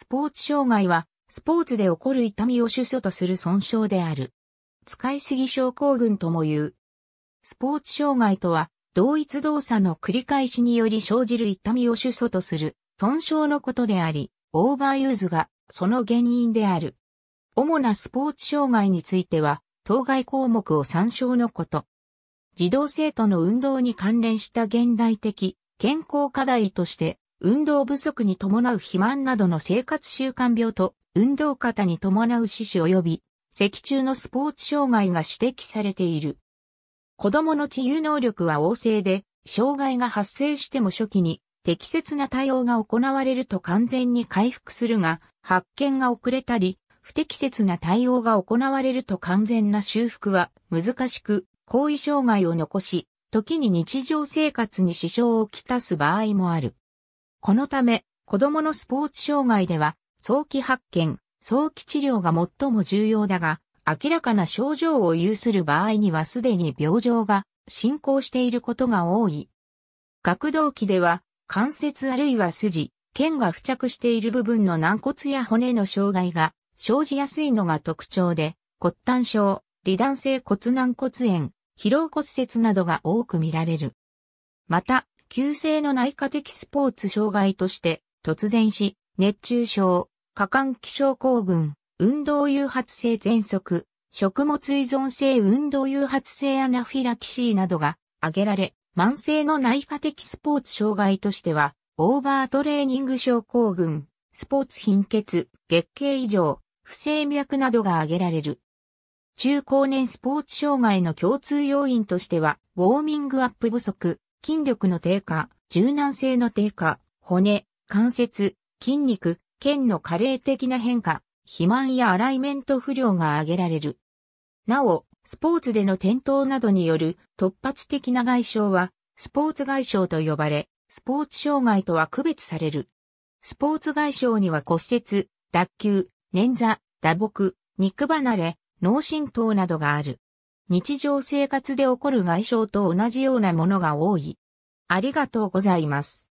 スポーツ障害は、スポーツで起こる痛みを主訴とする損傷である。使いすぎ症候群とも言う。スポーツ障害とは、同一動作の繰り返しにより生じる痛みを主訴とする損傷のことであり、オーバーユーズがその原因である。主なスポーツ障害については、当該項目を参照のこと。児童生徒の運動に関連した現代的健康課題として運動不足に伴う肥満などの生活習慣病と、運動型に伴う死死及び、脊柱のスポーツ障害が指摘されている。子供の治癒能力は旺盛で、障害が発生しても初期に適切な対応が行われると完全に回復するが、発見が遅れたり、不適切な対応が行われると完全な修復は難しく、後遺障害を残し、時に日常生活に支障をきたす場合もある。このため、子供のスポーツ障害では、早期発見、早期治療が最も重要だが、明らかな症状を有する場合にはすでに病状が進行していることが多い。学童期では、関節あるいは筋、腱が付着している部分の軟骨や骨の障害が生じやすいのが特徴で、骨端症、離断性骨軟骨炎、疲労骨折などが多く見られる。また、急性の内科的スポーツ障害として突然死、熱中症、過換気症候群、運動誘発性喘息、食物依存性運動誘発性アナフィラキシーなどが挙げられ、慢性の内科的スポーツ障害としては、オーバートレーニング症候群、スポーツ貧血、月経異常、不整脈などが挙げられる。中高年スポーツ障害の共通要因としては、ウォーミングアップ不足、筋力の低下、柔軟性の低下、骨、関節、筋肉、腱の加齢的な変化、肥満やアライメント不良が挙げられる。なお、スポーツでの転倒などによる突発的な外傷は、スポーツ外傷と呼ばれ、スポーツ障害とは区別される。スポーツ外傷には骨折、脱臼、捻挫、打撲、肉離れ、脳震盪などがある。日常生活で起こる外傷と同じようなものが多い。ありがとうございます。